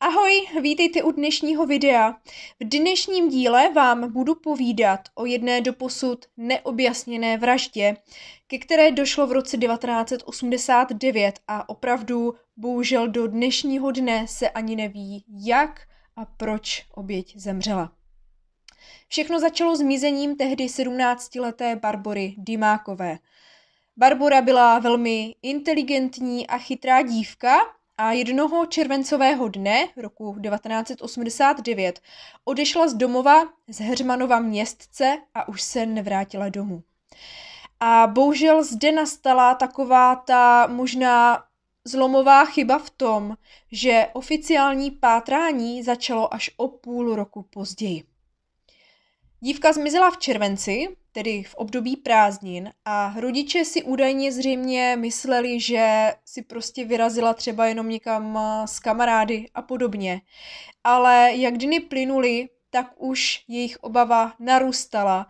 Ahoj, vítejte u dnešního videa. V dnešním díle vám budu povídat o jedné doposud neobjasněné vraždě, ke které došlo v roce 1989 a opravdu bohužel do dnešního dne se ani neví, jak a proč oběť zemřela. Všechno začalo zmizením tehdy 17-leté Barbory Dymákové. Barbora byla velmi inteligentní a chytrá dívka, a jednoho červencového dne roku 1989 odešla z domova z Heřmanova městce a už se nevrátila domů. A bohužel zde nastala taková ta možná zlomová chyba v tom, že oficiální pátrání začalo až o půl roku později. Dívka zmizela v červenci, tedy v období prázdnin a rodiče si údajně zřejmě mysleli, že si prostě vyrazila třeba jenom někam eh, s kamarády a podobně. Ale jak dny plynuly, tak už jejich obava narůstala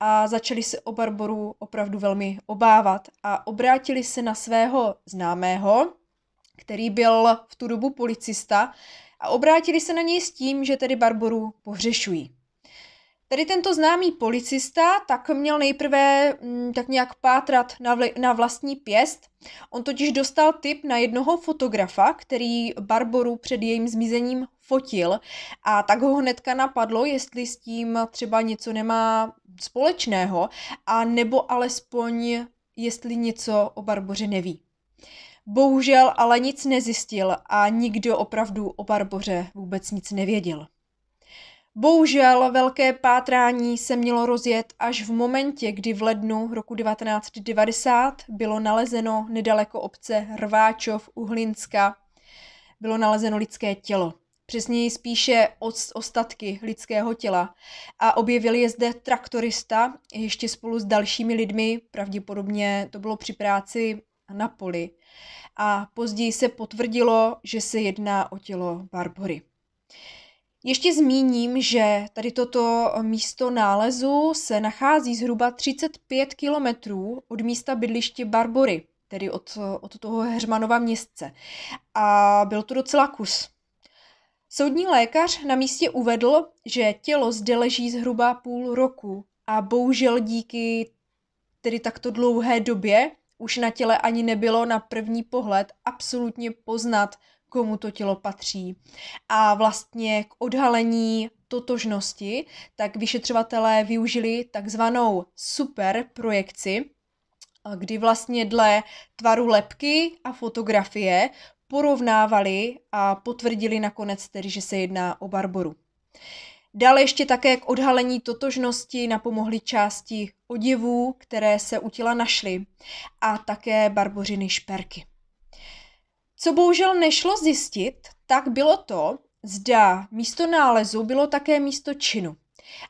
a začali se o Barboru opravdu velmi obávat a obrátili se na svého známého, který byl v tu dobu policista a obrátili se na něj s tím, že tedy Barboru pohřešují. Tady tento známý policista tak měl nejprve mm, tak nějak pátrat na, vli, na vlastní pěst. On totiž dostal tip na jednoho fotografa, který Barboru před jejím zmizením fotil a tak ho hnedka napadlo, jestli s tím třeba něco nemá společného a nebo alespoň jestli něco o Barboře neví. Bohužel ale nic nezjistil a nikdo opravdu o Barboře vůbec nic nevěděl. Bohužel velké pátrání se mělo rozjet až v momentě, kdy v lednu roku 1990 bylo nalezeno nedaleko obce Rváčov u Hlinska bylo nalezeno lidské tělo. Přesněji spíše ostatky lidského těla. A objevil je zde traktorista, ještě spolu s dalšími lidmi, pravděpodobně to bylo při práci na poli. A později se potvrdilo, že se jedná o tělo Barbory. Ještě zmíním, že tady toto místo nálezu se nachází zhruba 35 kilometrů od místa bydliště Barbory, tedy od, od toho Hermanova městce. A byl to docela kus. Soudní lékař na místě uvedl, že tělo zde leží zhruba půl roku a bohužel díky tedy takto dlouhé době už na těle ani nebylo na první pohled absolutně poznat komu to tělo patří. A vlastně k odhalení totožnosti, tak vyšetřovatelé využili takzvanou projekci, kdy vlastně dle tvaru lepky a fotografie porovnávali a potvrdili nakonec tedy, že se jedná o Barboru. Dále ještě také k odhalení totožnosti napomohly části oděvů, které se u těla našly, a také barbořiny šperky. Co bohužel nešlo zjistit, tak bylo to, zda místo nálezu bylo také místo činu.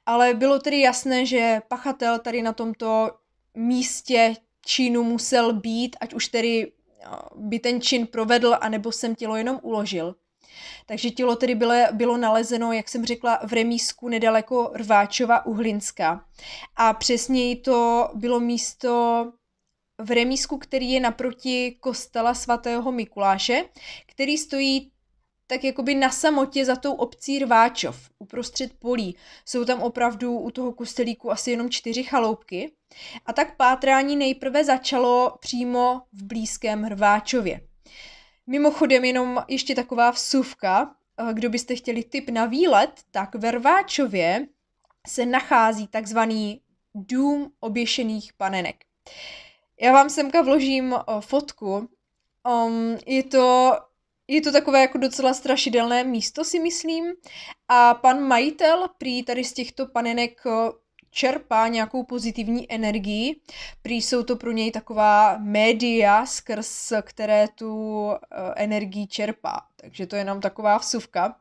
Ale bylo tedy jasné, že pachatel tady na tomto místě činu musel být, ať už tedy eh, by ten čin provedl, anebo jsem tělo jenom uložil. Takže tělo tedy bylo, bylo nalezeno, jak jsem řekla, v remísku nedaleko Rváčova Uhlinska. A přesněji to bylo místo v remísku, který je naproti kostela svatého Mikuláše, který stojí tak jakoby na samotě za tou obcí Rváčov, uprostřed polí. Jsou tam opravdu u toho kostelíku asi jenom čtyři chaloupky. A tak pátrání nejprve začalo přímo v blízkém Rváčově. Mimochodem jenom ještě taková vsuvka, kdo byste chtěli tip na výlet, tak ve Rváčově se nachází takzvaný dům oběšených panenek. Já vám semka vložím fotku. Um, je to je to takové jako docela strašidelné místo, si myslím. A pan majitel prý tady z těchto panenek čerpá nějakou pozitivní energii. Prý jsou to pro něj taková média, skrz které tu energii čerpá. Takže to je nám taková vsuvka.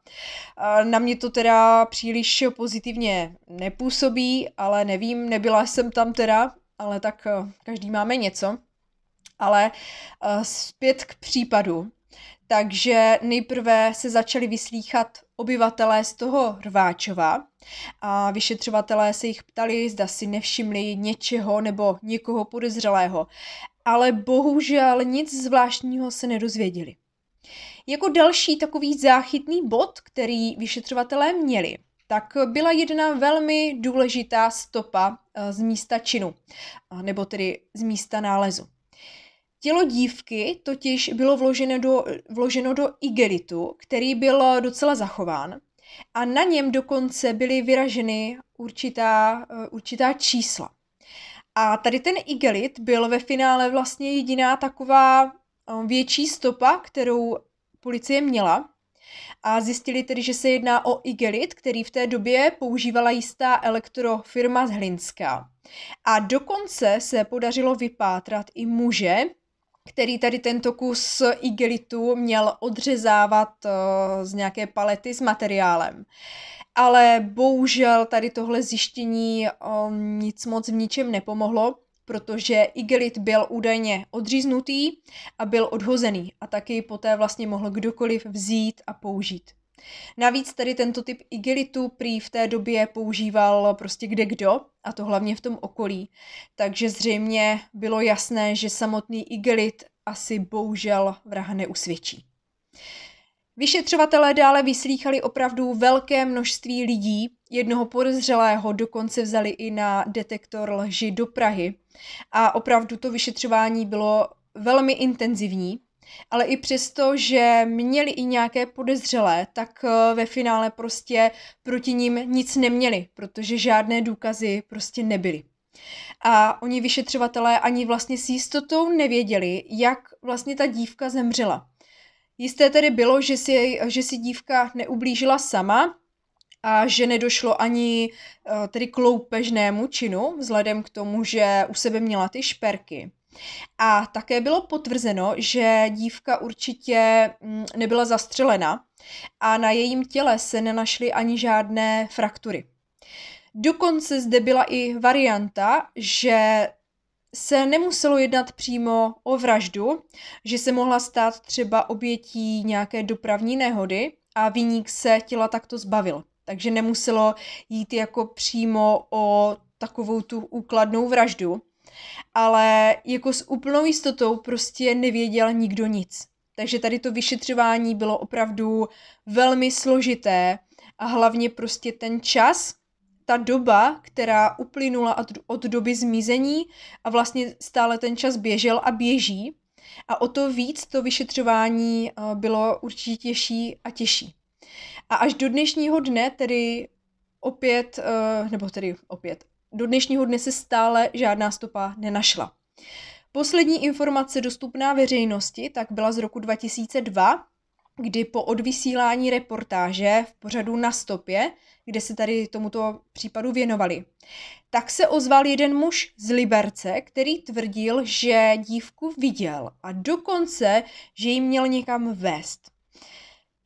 Na mě to teda příliš pozitivně nepůsobí, ale nevím, nebyla jsem tam teda, ale tak eh, každý máme něco. Ale eh, zpět k případu. Takže nejprve se začali vyslýchat obyvatelé z toho Rváčova a vyšetřovatelé se jich ptali, zda si nevšimli něčeho nebo někoho podezřelého. Ale bohužel nic zvláštního se nedozvěděli. Jako další takový záchytný bod, který vyšetřovatelé měli, tak byla jedna velmi důležitá stopa Eh, z místa činu, nebo tedy z místa nálezu. Tělo dívky totiž bylo vloženo do, vloženo do igelitu, který byl docela zachován a na něm dokonce byly vyraženy určitá, eh, určitá čísla. A tady ten igelit byl ve finále vlastně jediná taková eh, větší stopa, kterou policie měla a zjistili tedy, že se jedná o igelit, který v té době používala jistá elektrofirma z Hlinska. A dokonce se podařilo vypátrat i muže, který tady tento kus igelitu měl odřezávat eh, z nějaké palety s materiálem. Ale bohužel tady tohle zjištění eh, nic moc v ničem nepomohlo, protože Igelit byl údajně odříznutý a byl odhozený a taky poté vlastně mohl kdokoliv vzít a použít. Navíc tady tento typ igelitu prý v té době používal prostě kde kdo, a to hlavně v tom okolí. Takže zřejmě bylo jasné, že samotný igelit asi bohužel vraha neusvědčí. Vyšetřovatelé dále vyslýchali opravdu velké množství lidí, jednoho podezřelého dokonce vzali i na detektor lži do Prahy a opravdu to vyšetřování bylo velmi intenzivní, ale i přesto, že měli i nějaké podezřelé, tak eh, ve finále prostě proti ním nic neměli, protože žádné důkazy prostě nebyly. A oni vyšetřovatelé ani vlastně s jistotou nevěděli, jak vlastně ta dívka zemřela. Jisté tedy bylo, že si, že si dívka neublížila sama a že nedošlo ani eh, tedy k loupežnému činu, vzhledem k tomu, že u sebe měla ty šperky. A také bylo potvrzeno, že dívka určitě mm, nebyla zastřelena a na jejím těle se nenašly ani žádné fraktury. Dokonce zde byla i varianta, že se nemuselo jednat přímo o vraždu, že se mohla stát třeba obětí nějaké dopravní nehody a viník se těla takto zbavil. Takže nemuselo jít jako přímo o takovou tu úkladnou vraždu, ale jako s úplnou jistotou prostě nevěděl nikdo nic. Takže tady to vyšetřování bylo opravdu velmi složité a hlavně prostě ten čas, ta doba, která uplynula od doby zmizení a vlastně stále ten čas běžel a běží. A o to víc to vyšetřování eh, bylo určitě těžší a těžší. A až do dnešního dne tedy opět, eh, nebo tedy opět, do dnešního dne se stále žádná stopa nenašla. Poslední informace dostupná veřejnosti tak byla z roku 2002, kdy po odvysílání reportáže v pořadu na stopě, kde se tady tomuto případu věnovali, tak se ozval jeden muž z Liberce, který tvrdil, že dívku viděl a dokonce, že ji měl někam vést.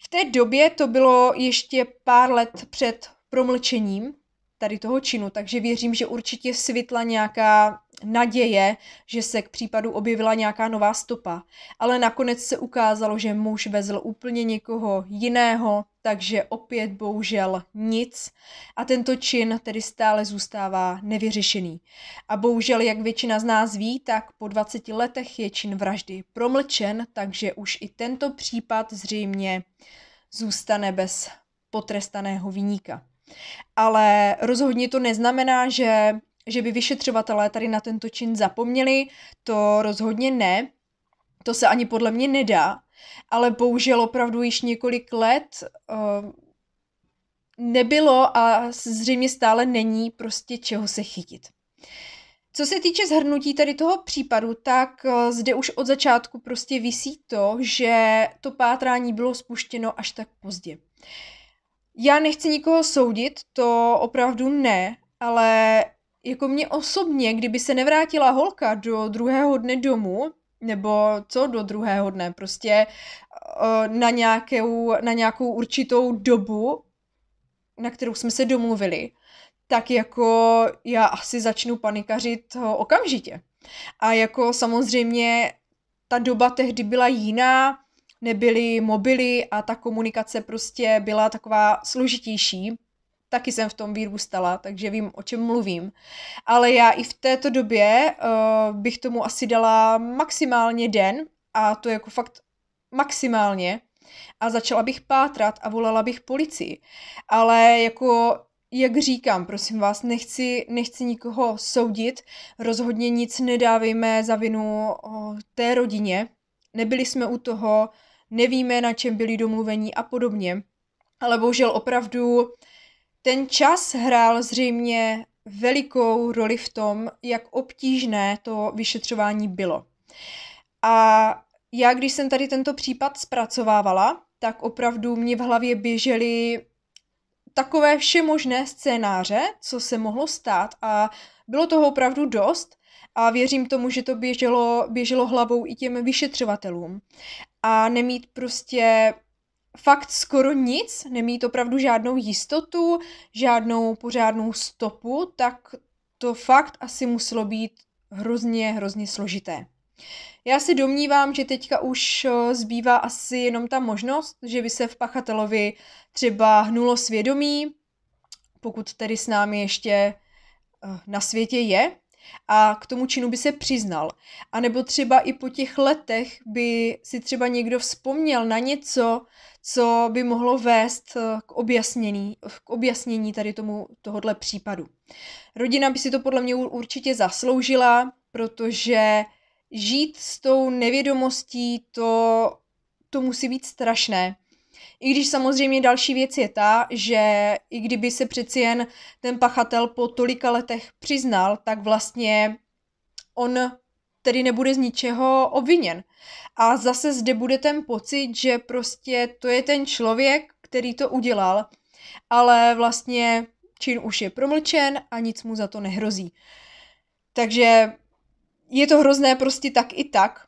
V té době to bylo ještě pár let před promlčením tady toho činu, takže věřím, že určitě svitla nějaká naděje, že se k případu objevila nějaká nová stopa. Ale nakonec se ukázalo, že muž vezl úplně někoho jiného, takže opět bohužel nic. A tento čin tedy stále zůstává nevyřešený. A bohužel, jak většina z nás ví, tak po 20 letech je čin vraždy promlčen, takže už i tento případ zřejmě zůstane bez potrestaného viníka. Ale rozhodně to neznamená, že, že by vyšetřovatelé tady na tento čin zapomněli, to rozhodně ne, to se ani podle mě nedá, ale bohužel opravdu již několik let uh, nebylo a zřejmě stále není prostě čeho se chytit. Co se týče zhrnutí tady toho případu, tak eh, zde už od začátku prostě visí to, že to pátrání bylo spuštěno až tak pozdě já nechci nikoho soudit, to opravdu ne, ale jako mě osobně, kdyby se nevrátila holka do druhého dne domů, nebo co do druhého dne, prostě eh, na nějakou, na nějakou určitou dobu, na kterou jsme se domluvili, tak jako já asi začnu panikařit eh, okamžitě. A jako samozřejmě ta doba tehdy byla jiná, nebyly mobily a ta komunikace prostě byla taková složitější. Taky jsem v tom vyrůstala, takže vím, o čem mluvím. Ale já i v této době uh, bych tomu asi dala maximálně den, a to jako fakt maximálně, a začala bych pátrat a volala bych policii. Ale jako jak říkám, prosím vás, nechci, nechci nikoho soudit, rozhodně nic nedávejme za vinu eh, té rodině. Nebyli jsme u toho, nevíme, na čem byli domluvení a podobně. Ale bohužel opravdu ten čas hrál zřejmě velikou roli v tom, jak obtížné to vyšetřování bylo. A já, když jsem tady tento případ zpracovávala, tak opravdu mě v hlavě běžely takové všemožné scénáře, co se mohlo stát a bylo toho opravdu dost a věřím tomu, že to běželo, běželo hlavou i těm vyšetřovatelům a nemít prostě fakt skoro nic, nemít opravdu žádnou jistotu, žádnou pořádnou stopu, tak to fakt asi muselo být hrozně, hrozně složité. Já se domnívám, že teďka už eh, zbývá asi jenom ta možnost, že by se v pachatelovi třeba hnulo svědomí, pokud tedy s námi ještě eh, na světě je, a k tomu činu by se přiznal. A nebo třeba i po těch letech by si třeba někdo vzpomněl na něco, co by mohlo vést eh, k objasnění, k objasnění tady tomu tohodle případu. Rodina by si to podle mě určitě zasloužila, protože žít s tou nevědomostí, to, to musí být strašné. I když samozřejmě další věc je ta, že i kdyby se přeci jen ten pachatel po tolika letech přiznal, tak vlastně on tedy nebude z ničeho obviněn. A zase zde bude ten pocit, že prostě to je ten člověk, který to udělal, ale vlastně čin už je promlčen a nic mu za to nehrozí. Takže je to hrozné prostě tak i tak,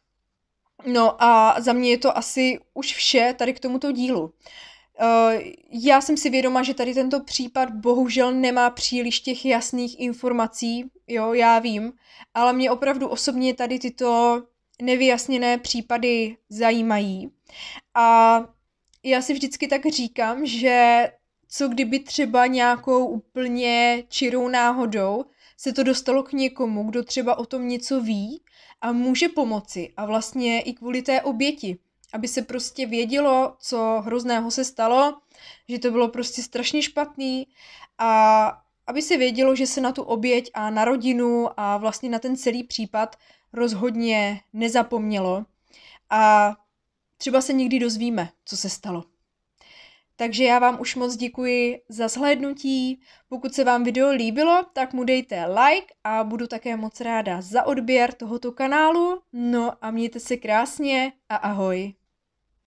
No a za mě je to asi už vše tady k tomuto dílu. Eh, já jsem si vědoma, že tady tento případ bohužel nemá příliš těch jasných informací, jo, já vím, ale mě opravdu osobně tady tyto nevyjasněné případy zajímají. A já si vždycky tak říkám, že co kdyby třeba nějakou úplně čirou náhodou se to dostalo k někomu, kdo třeba o tom něco ví a může pomoci a vlastně i kvůli té oběti, aby se prostě vědělo, co hrozného se stalo, že to bylo prostě strašně špatný a aby se vědělo, že se na tu oběť a na rodinu a vlastně na ten celý případ rozhodně nezapomnělo. A třeba se někdy dozvíme, co se stalo. Takže já vám už moc děkuji za zhlédnutí. Pokud se vám video líbilo, tak mu dejte like a budu také moc ráda za odběr tohoto kanálu. No a mějte se krásně a ahoj.